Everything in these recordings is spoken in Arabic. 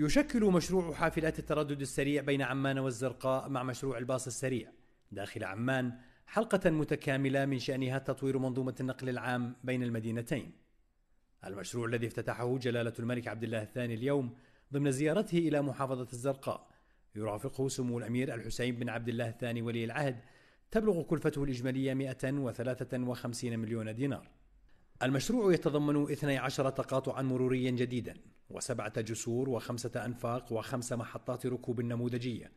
يشكل مشروع حافلات التردد السريع بين عمان والزرقاء مع مشروع الباص السريع داخل عمان حلقة متكاملة من شأنها تطوير منظومة النقل العام بين المدينتين. المشروع الذي افتتحه جلالة الملك عبد الله الثاني اليوم ضمن زيارته إلى محافظة الزرقاء يرافقه سمو الأمير الحسين بن عبد الله الثاني ولي العهد تبلغ كلفته الإجمالية 153 مليون دينار. المشروع يتضمن 12 تقاطعا مروريا جديدا وسبعة جسور وخمسة أنفاق وخمس محطات ركوب نموذجية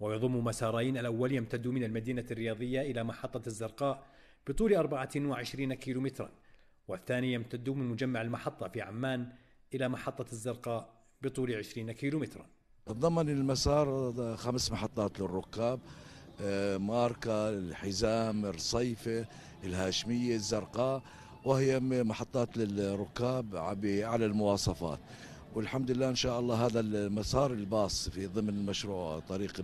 ويضم مسارين الأول يمتد من المدينة الرياضية إلى محطة الزرقاء بطول 24 كيلومترا والثاني يمتد من مجمع المحطة في عمان إلى محطة الزرقاء بطول 20 كيلومترا تضمن المسار خمس محطات للركاب آه، ماركة الحزام الصيفة الهاشمية الزرقاء وهي محطات للركاب على المواصفات والحمد لله ان شاء الله هذا المسار الباص في ضمن مشروع طريق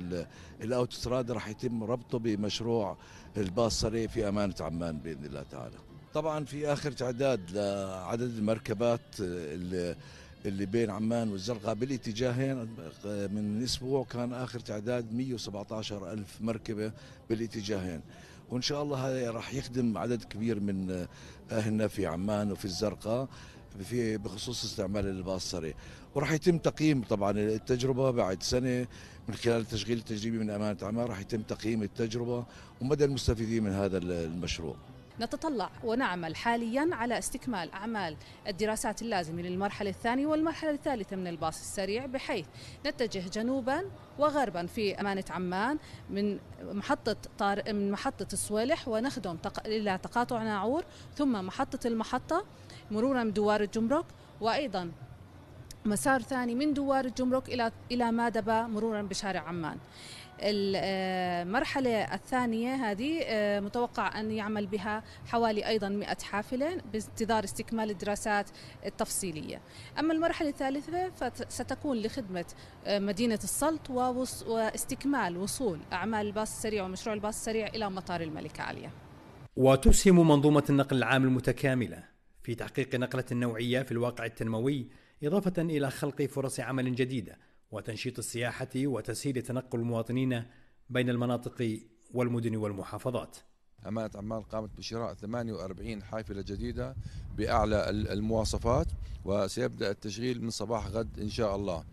الاوتستراد راح يتم ربطه بمشروع الباص سريع في امانه عمان باذن الله تعالى. طبعا في اخر تعداد لعدد المركبات اللي اللي بين عمان والزرقاء بالاتجاهين من اسبوع كان اخر تعداد 117 الف مركبه بالاتجاهين وان شاء الله هذا راح يخدم عدد كبير من اهلنا في عمان وفي الزرقاء في بخصوص استعمال الباص السريع وراح يتم تقييم طبعا التجربة بعد سنة من خلال التشغيل التجريبي من أمانة عمان راح يتم تقييم التجربة ومدى المستفيدين من هذا المشروع نتطلع ونعمل حاليا على استكمال أعمال الدراسات اللازمة للمرحلة الثانية والمرحلة الثالثة من الباص السريع بحيث نتجه جنوبا وغربا في أمانة عمان من محطة طار من محطة الصويلح ونخدم تق... إلى تقاطع ناعور ثم محطة المحطة مرورا بدوار الجمرك وأيضا مسار ثاني من دوار الجمرك إلى إلى مادبا مرورا بشارع عمان المرحلة آه، الثانية هذه آه، متوقع أن يعمل بها حوالي أيضا 100 حافلة بانتظار استكمال الدراسات التفصيلية أما المرحلة الثالثة فستكون لخدمة آه، مدينة السلط واستكمال وصول أعمال الباص السريع ومشروع الباص السريع إلى مطار الملكة عليا وتسهم منظومة النقل العام المتكاملة في تحقيق نقلة نوعية في الواقع التنموي إضافة إلى خلق فرص عمل جديدة وتنشيط السياحة وتسهيل تنقل المواطنين بين المناطق والمدن والمحافظات أمانة عمان قامت بشراء 48 حافلة جديدة بأعلى المواصفات وسيبدأ التشغيل من صباح غد إن شاء الله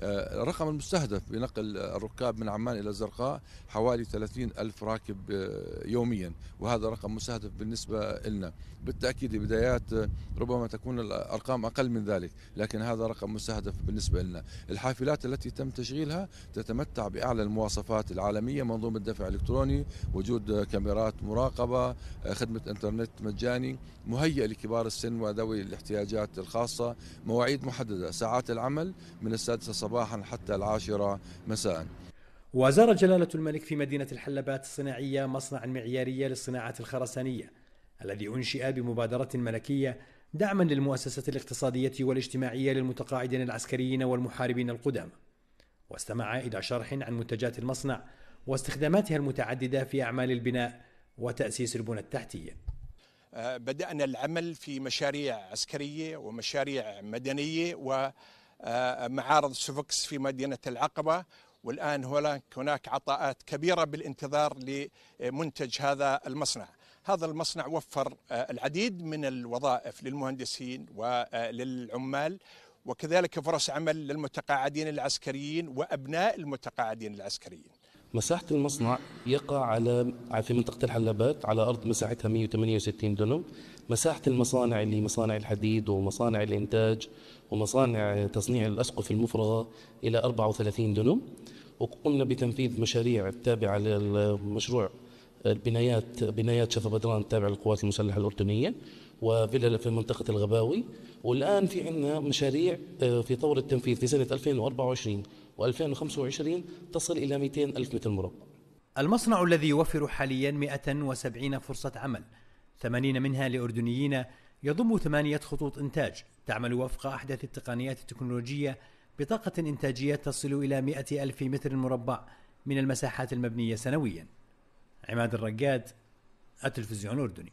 آه، الرقم المستهدف بنقل الركاب من عمان إلى الزرقاء حوالي 30 ألف راكب آه، يوميا وهذا رقم مستهدف بالنسبة لنا بالتأكيد بدايات آه، ربما تكون الأرقام أقل من ذلك لكن هذا رقم مستهدف بالنسبة لنا الحافلات التي تم تشغيلها تتمتع بأعلى المواصفات العالمية منظومة دفع إلكتروني وجود كاميرات مراقبة خدمة إنترنت مجاني مهيئ لكبار السن وذوي الاحتياجات الخاصة مواعيد محددة ساعات العمل من السادسة صباحا حتى العاشرة مساء وزار جلالة الملك في مدينة الحلبات الصناعية مصنعا معياريا للصناعات الخرسانية الذي أنشئ بمبادرة ملكية دعما للمؤسسة الاقتصادية والاجتماعية للمتقاعدين العسكريين والمحاربين القدامى واستمع إلى شرح عن منتجات المصنع واستخداماتها المتعددة في أعمال البناء وتأسيس البنى التحتية آه، بدأنا العمل في مشاريع عسكرية ومشاريع مدنية و آه، معارض سوفوكس في مدينة العقبة والآن هناك عطاءات كبيرة بالانتظار لمنتج هذا المصنع هذا المصنع وفر آه، العديد من الوظائف للمهندسين وللعمال آه، وكذلك فرص عمل للمتقاعدين العسكريين وأبناء المتقاعدين العسكريين مساحة المصنع يقع على في منطقة الحلبات على أرض مساحتها 168 دونم مساحة المصانع اللي مصانع الحديد ومصانع الإنتاج ومصانع تصنيع الأسقف المفرغة إلى 34 دونم وقمنا بتنفيذ مشاريع التابعة للمشروع البنايات بنايات شفا بدران التابعة للقوات المسلحه الاردنيه وفيلا في منطقه الغباوي والان في عندنا مشاريع آه، في طور التنفيذ في سنه 2024 و2025 تصل الى 200 الف متر مربع. المصنع الذي يوفر حاليا 170 فرصه عمل 80 منها لاردنيين يضم ثمانيه خطوط انتاج تعمل وفق احدث التقنيات التكنولوجيه بطاقه انتاجيه تصل الى 100 الف متر مربع من المساحات المبنيه سنويا. عماد الرقاد التلفزيون الاردني